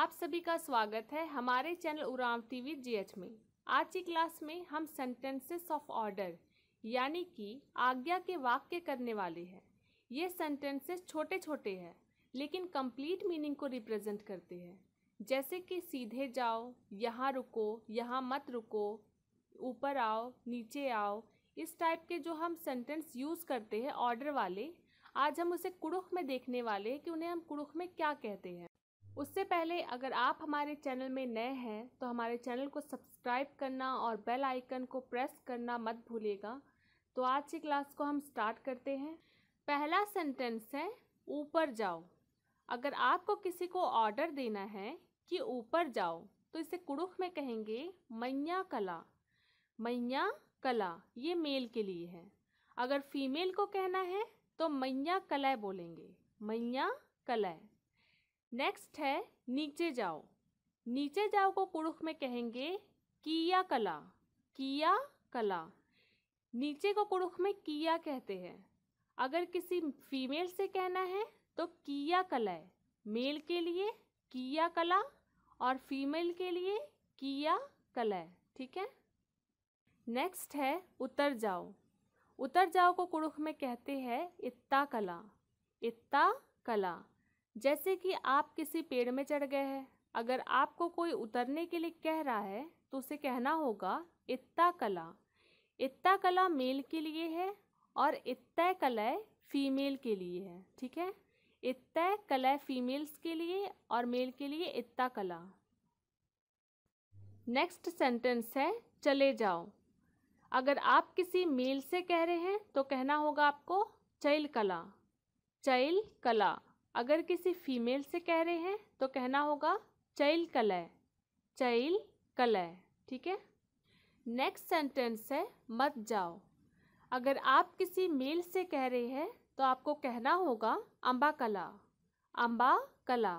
आप सभी का स्वागत है हमारे चैनल उराम टीवी जीएच में आज की क्लास में हम सेंटेंसेस ऑफ ऑर्डर यानी कि आज्ञा के वाक्य करने वाले हैं ये सेंटेंसेस छोटे छोटे हैं लेकिन कंप्लीट मीनिंग को रिप्रेजेंट करते हैं जैसे कि सीधे जाओ यहाँ रुको यहाँ मत रुको ऊपर आओ नीचे आओ इस टाइप के जो हम सेंटेंस यूज़ करते हैं ऑर्डर वाले आज हम उसे कुड़ुख में देखने वाले हैं कि उन्हें हम कुड़ुख में क्या कहते हैं उससे पहले अगर आप हमारे चैनल में नए हैं तो हमारे चैनल को सब्सक्राइब करना और बेल आइकन को प्रेस करना मत भूलिएगा तो आज की क्लास को हम स्टार्ट करते हैं पहला सेंटेंस है ऊपर जाओ अगर आपको किसी को ऑर्डर देना है कि ऊपर जाओ तो इसे कुड़ुख में कहेंगे मैया कला मैया कला ये मेल के लिए है अगर फीमेल को कहना है तो मैया कलय बोलेंगे मैया कलय नेक्स्ट है नीचे जाओ नीचे जाओ को कुरुख में कहेंगे किया कला किया कला नीचे को कुरुख में किया कहते हैं अगर किसी फीमेल से कहना है तो किया कला है मेल के लिए किया कला और फीमेल के लिए किया कला ठीक है नेक्स्ट है उतर जाओ उतर जाओ को कुरुख में कहते हैं इत्ता कला इत्ता कला जैसे कि आप किसी पेड़ में चढ़ गए हैं अगर आपको कोई उतरने के लिए कह रहा है तो उसे कहना होगा इत्ता कला इत्ता कला मेल के लिए है और इत्तय कलय फीमेल के लिए है ठीक है इत्तय कलय फीमेल्स के लिए और मेल के लिए इत्ता कला नेक्स्ट सेंटेंस है चले जाओ अगर आप किसी मेल से कह रहे हैं तो कहना होगा आपको चैल कला चैल कला अगर किसी फीमेल से कह रहे हैं तो कहना होगा चैल कलय चैल कलय ठीक है नेक्स्ट सेंटेंस है मत जाओ अगर आप किसी मेल से कह रहे हैं तो आपको कहना होगा अम्बा कला अम्बा कला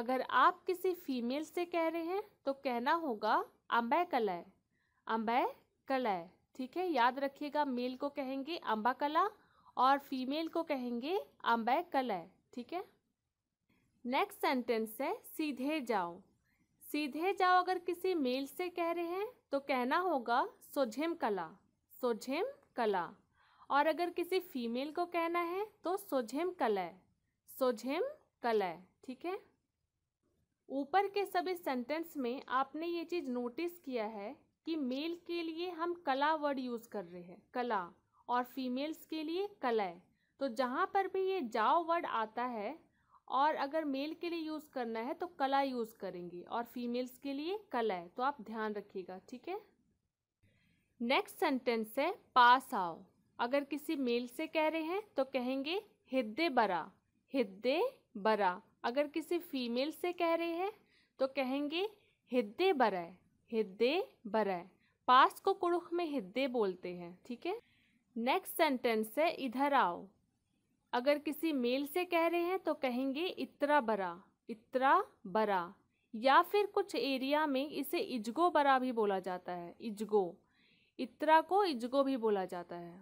अगर आप किसी फीमेल से कह रहे हैं तो कहना होगा अम्बे कलय अम्बय कलय ठीक है याद रखिएगा मेल को कहेंगे अम्बा कला और फीमेल को कहेंगे अम्बय कलय ठीक है नेक्स्ट सेंटेंस है सीधे जाओ सीधे जाओ अगर किसी मेल से कह रहे हैं तो कहना होगा सोझेम कला सोझेम कला और अगर किसी फीमेल को कहना है तो सोझेम कलय सोझेम कलय ठीक है ऊपर के सभी सेंटेंस में आपने ये चीज़ नोटिस किया है कि मेल के लिए हम कला वर्ड यूज़ कर रहे हैं कला और फीमेल्स के लिए कलय तो जहाँ पर भी ये जाओ वर्ड आता है और अगर मेल के लिए यूज़ करना है तो कला यूज़ करेंगी और फीमेल्स के लिए कला है तो आप ध्यान रखिएगा ठीक है नेक्स्ट सेंटेंस है पास आओ अगर किसी मेल से कह रहे हैं तो कहेंगे हिद्दे बरा हिद्दे बरा अगर किसी फीमेल से कह रहे हैं तो कहेंगे हिद्दे बरा हिद्दे बरा पास को कुरुख में हिद्दे बोलते हैं ठीक है नेक्स्ट सेंटेंस है इधर आओ अगर किसी मेल से कह रहे हैं तो कहेंगे इतरा बरा इतरा बरा या फिर कुछ एरिया में इसे इजगो बरा भी बोला जाता है इजगो इतरा को इजगो भी बोला जाता है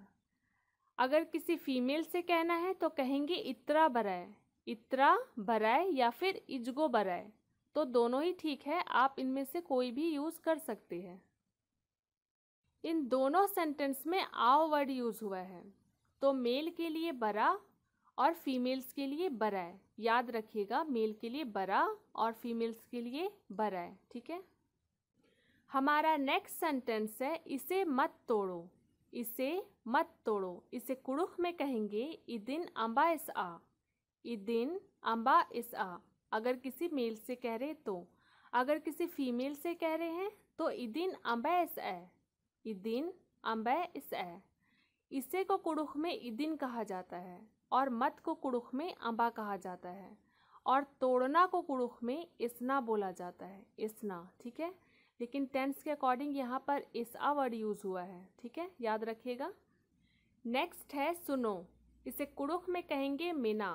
अगर किसी फीमेल से कहना है तो कहेंगे इतरा बराय इतरा बराय या फिर इजगो बरा तो दोनों ही ठीक है आप इनमें से कोई भी यूज़ कर सकते हैं इन दोनों सेंटेंस में आओ वर्ड यूज़ हुआ है तो मेल के लिए बरा और फीमेल्स के लिए बरा याद रखिएगा मेल के लिए बरा और फीमेल्स के लिए बरा ठीक है हमारा नेक्स्ट सेंटेंस है इसे मत तोड़ो इसे मत तोड़ो इसे कुड़ुख में कहेंगे इदिन अम्बा इस आ इदिन अम्बा इस आ अगर किसी मेल से कह रहे तो अगर किसी फीमेल से कह रहे हैं तो, तो इदिन अम्बा इस ए इदिन अम्बा इस ए इसे को कुड़ुख में इदिन कहा जाता है और मत को कुड़ुख में अंबा कहा जाता है और तोड़ना को कुड़ुख में इसना बोला जाता है इसना ठीक है लेकिन टेंस के अकॉर्डिंग यहाँ पर आ वर्ड यूज़ हुआ है ठीक है याद रखिएगा नेक्स्ट है सुनो इसे कुड़ुख में कहेंगे मिना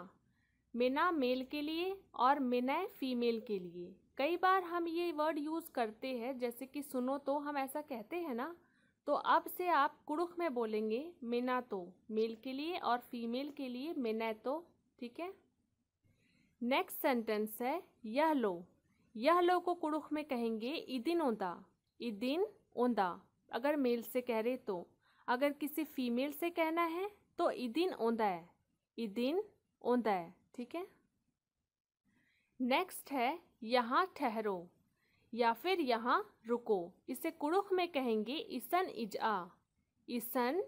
मिना मेल के लिए और मिनय फीमेल के लिए कई बार हम ये वर्ड यूज़ करते हैं जैसे कि सुनो तो हम ऐसा कहते हैं ना तो अब से आप कुड़ुख में बोलेंगे मिना तो मेल के लिए और फीमेल के लिए तो ठीक है नेक्स्ट सेंटेंस है यह लो यह लो को कुड़ुख में कहेंगे इदिन ओंदा इदिन ओंदा अगर मेल से कह रहे तो अगर किसी फीमेल से कहना है तो इदिन ओंदा है इदिन ओंदा है ठीक है नेक्स्ट है यहाँ ठहरो या फिर यहाँ रुको इसे कुड़ुख में कहेंगे इसन इजा इसन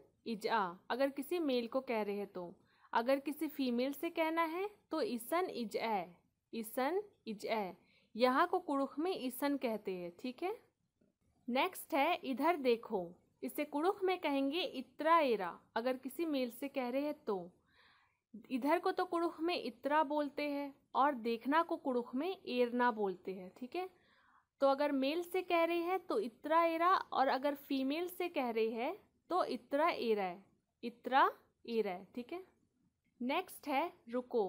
आ अगर किसी मेल को कह रहे हैं तो अगर किसी फीमेल से कहना है तो इसन इज ए इसन इज ए यहाँ को कुड़ुख में इसन कहते हैं ठीक है नेक्स्ट है इधर देखो इसे कुड़ुख में कहेंगे इतरा एरा अगर किसी मेल से कह रहे हैं तो इधर को तो कुड़ुख में इतरा बोलते हैं और देखना को कुड़ुख में एरना बोलते हैं ठीक है थीके? तो अगर मेल से कह रहे हैं तो इतरा एरा और अगर फीमेल से कह रहे हैं तो इतरा एरा है इतरा एरा ठीक है नेक्स्ट है रुको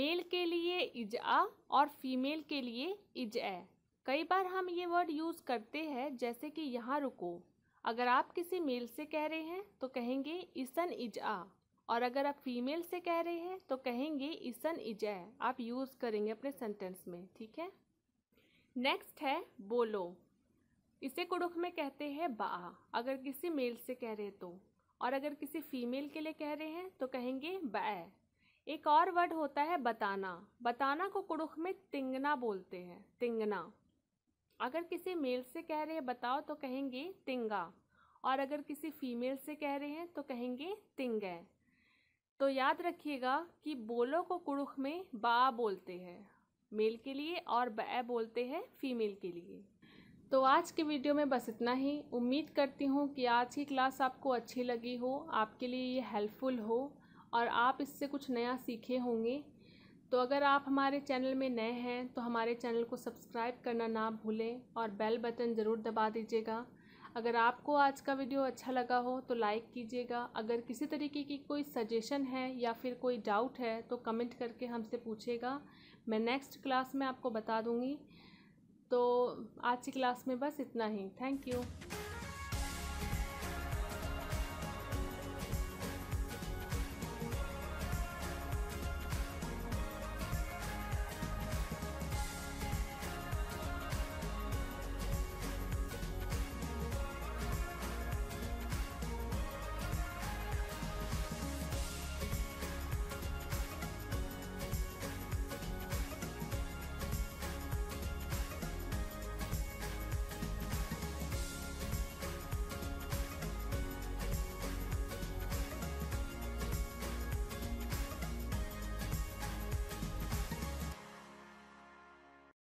मेल के लिए इज आ और फीमेल के लिए इज ए कई बार हम ये वर्ड यूज़ करते हैं जैसे कि यहाँ रुको अगर आप किसी मेल से कह रहे हैं तो कहेंगे इसन इज आ और अगर आप फीमेल से कह रहे हैं तो कहेंगे इसन इज ए आप यूज़ करेंगे अपने सेंटेंस में ठीक है नेक्स्ट है बोलो इसे कुड़ुख में कहते हैं बा अगर किसी मेल से कह रहे तो और अगर किसी फीमेल के लिए कह रहे हैं तो कहेंगे बै एक और वर्ड होता है बताना बताना को कुड़ुख में तिंगना बोलते हैं तिंगना अगर किसी मेल से कह रहे हैं बताओ तो कहेंगे तिंगा और अगर किसी फीमेल से कह रहे हैं तो कहेंगे तिंगै तो याद रखिएगा कि बोलो को कुड़ुख में बा बोलते हैं मेल के लिए और ब बोलते हैं फीमेल के लिए तो आज के वीडियो में बस इतना ही उम्मीद करती हूँ कि आज की क्लास आपको अच्छी लगी हो आपके लिए ये हेल्पफुल हो और आप इससे कुछ नया सीखे होंगे तो अगर आप हमारे चैनल में नए हैं तो हमारे चैनल को सब्सक्राइब करना ना भूलें और बेल बटन ज़रूर दबा दीजिएगा अगर आपको आज का वीडियो अच्छा लगा हो तो लाइक कीजिएगा अगर किसी तरीके की कोई सजेशन है या फिर कोई डाउट है तो कमेंट करके हमसे पूछेगा मैं नेक्स्ट क्लास में आपको बता दूँगी तो आज की क्लास में बस इतना ही थैंक यू